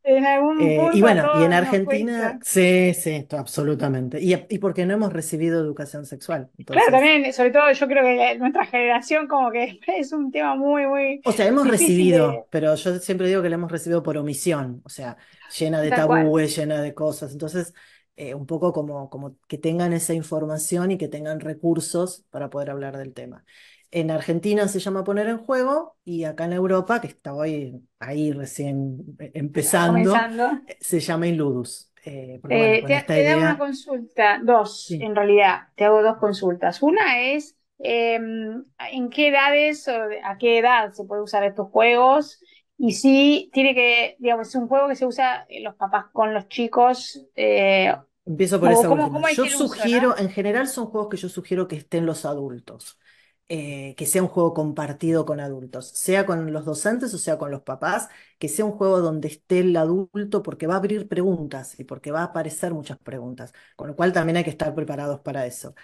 y bueno, y en Argentina, sí, sí, absolutamente. Y, y, porque no hemos recibido educación sexual. Claro, también, sobre todo yo creo que nuestra generación como que es un tema muy, muy... O sea, hemos recibido, pero yo siempre digo que la hemos recibido por omisión, o sea, llena de tabúes, llena de cosas. Entonces, eh, un poco como, que tengan esa información y que tengan recursos para poder hablar del tema. En Argentina se llama poner en juego y acá en Europa, que está hoy ahí recién eh, empezando, se llama Inludus. Eh, te, da una consulta, dos en realidad, te hago dos consultas. Una es, em, ¿en qué edades o a qué edad se puede usar estos juegos? Y sí, tiene que, digamos, es un juego que se usa eh, los papás con los chicos. Eh, Empiezo por eso. Yo sugiero, en general son juegos que yo sugiero que estén los adultos. Eh, que sea un juego compartido con adultos, sea con los docentes o sea con los papás, que sea un juego donde esté el adulto porque va a abrir preguntas y porque va a aparecer muchas preguntas, con lo cual también hay que estar preparados para eso.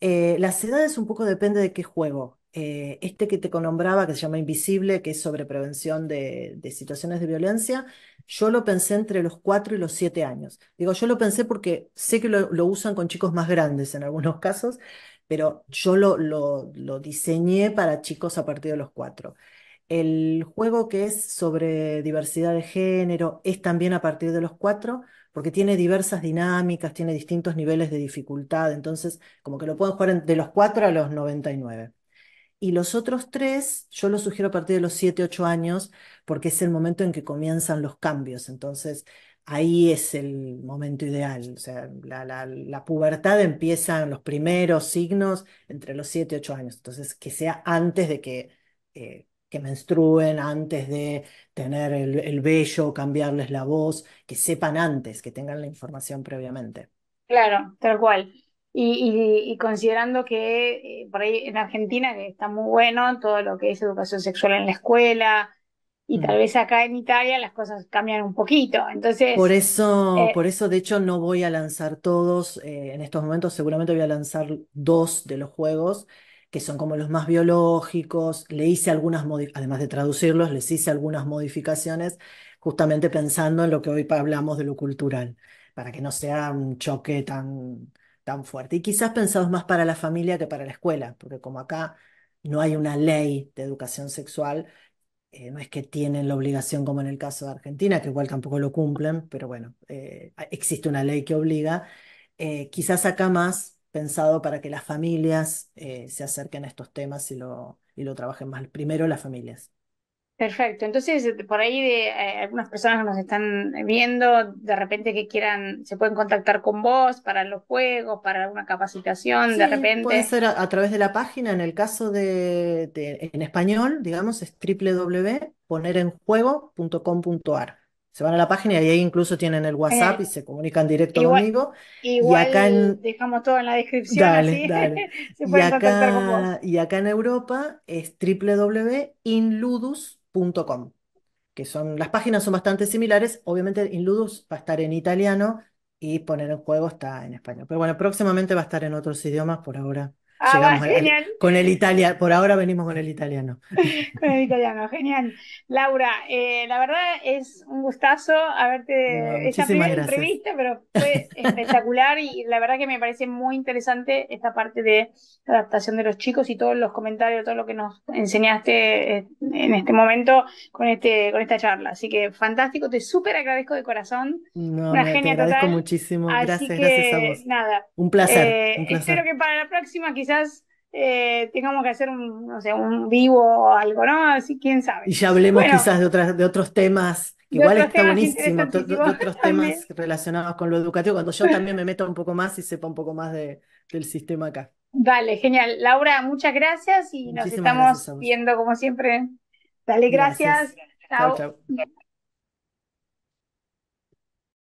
las edades un poco depende de qué juego. Eh, este que te nombraba, que se llama Invisible, que es sobre prevención de, situaciones de violencia, yo lo pensé entre los 4 y los 7 años. Digo, yo lo pensé porque sé que lo, usan con chicos más grandes en algunos casos, pero yo lo, diseñé para chicos a partir de los 4. El juego que es sobre diversidad de género es también a partir de los 4 porque tiene diversas dinámicas, tiene distintos niveles de dificultad, entonces como que lo pueden jugar de los 4 a los 99. Y los otros tres, yo los sugiero a partir de los siete, ocho años, porque es el momento en que comienzan los cambios. Entonces, ahí es el momento ideal. O sea, la, pubertad empieza en los primeros signos entre los siete, y 8 años. Entonces, que sea antes de que, eh, que menstruen, antes de tener el vello, cambiarles la voz, que sepan antes, que tengan la información previamente. Claro, tal cual. Y, considerando que eh, por ahí en Argentina que está muy bueno todo lo que es educación sexual en la escuela, y tal vez acá en Italia las cosas cambian un poquito. Entonces, por eso, eh, por eso de hecho no voy a lanzar todos eh, en estos momentos, seguramente voy a lanzar dos de los juegos que son como los más biológicos. Le hice algunas además de traducirlos, les hice algunas modificaciones justamente pensando en lo que hoy hablamos de lo cultural, para que no sea un choque tan tan fuerte. Y quizás pensados más para la familia que para la escuela, porque como acá no hay una ley de educación sexual, eh, no es que tienen la obligación como en el caso de Argentina, que igual tampoco lo cumplen, pero bueno, eh, existe una ley que obliga. Eh, quizás acá más pensado para que las familias se acerquen a estos temas y lo, y lo trabajen más. Primero las familias. Perfecto. Entonces, eh, por ahí de, eh, eh, algunas personas que nos están viendo, de repente que quieran, se pueden contactar con vos para los juegos, para alguna capacitación, de repente. Puede ser a, través de la página, en el caso de, en español, digamos, es www.ponerenjuego.com.ar. Se van a la página y ahí incluso tienen el WhatsApp y se comunican directo conmigo. y acá dejamos todo en la descripción. se con vos. Y acá en Europa es www.inludus.com que son, las páginas son bastante similares, obviamente Inludus va a estar en italiano y poner en juego está en español. Pero bueno, próximamente va a estar en otros idiomas, por ahora Ah, genial. con el italiano, por ahora venimos con el italiano. Con el italiano, genial. Laura, eh, la verdad es un gustazo haberte. No, esa primera entrevista, pero fue espectacular y la verdad que me parece muy interesante esta parte de adaptación de los chicos y todos los comentarios, todo lo que nos enseñaste eh, en este momento con, este, con esta charla. Así que fantástico, te súper agradezco de corazón. No, una genia te agradezco muchísimo. gracias, gracias a vos. Nada. Un placer, eh, un placer. Espero que para la próxima, quizás eh, tengamos que hacer un, no sé, un vivo o algo, ¿no? Así, quién sabe. Y ya hablemos quizás de, otras, de otros temas. igual está buenísimo, de, otros temas relacionados con lo educativo, cuando yo también me meto un poco más y sepa un poco más de, del sistema acá. Vale, genial. Laura, muchas gracias y nos estamos viendo como siempre. Dale, gracias. chao.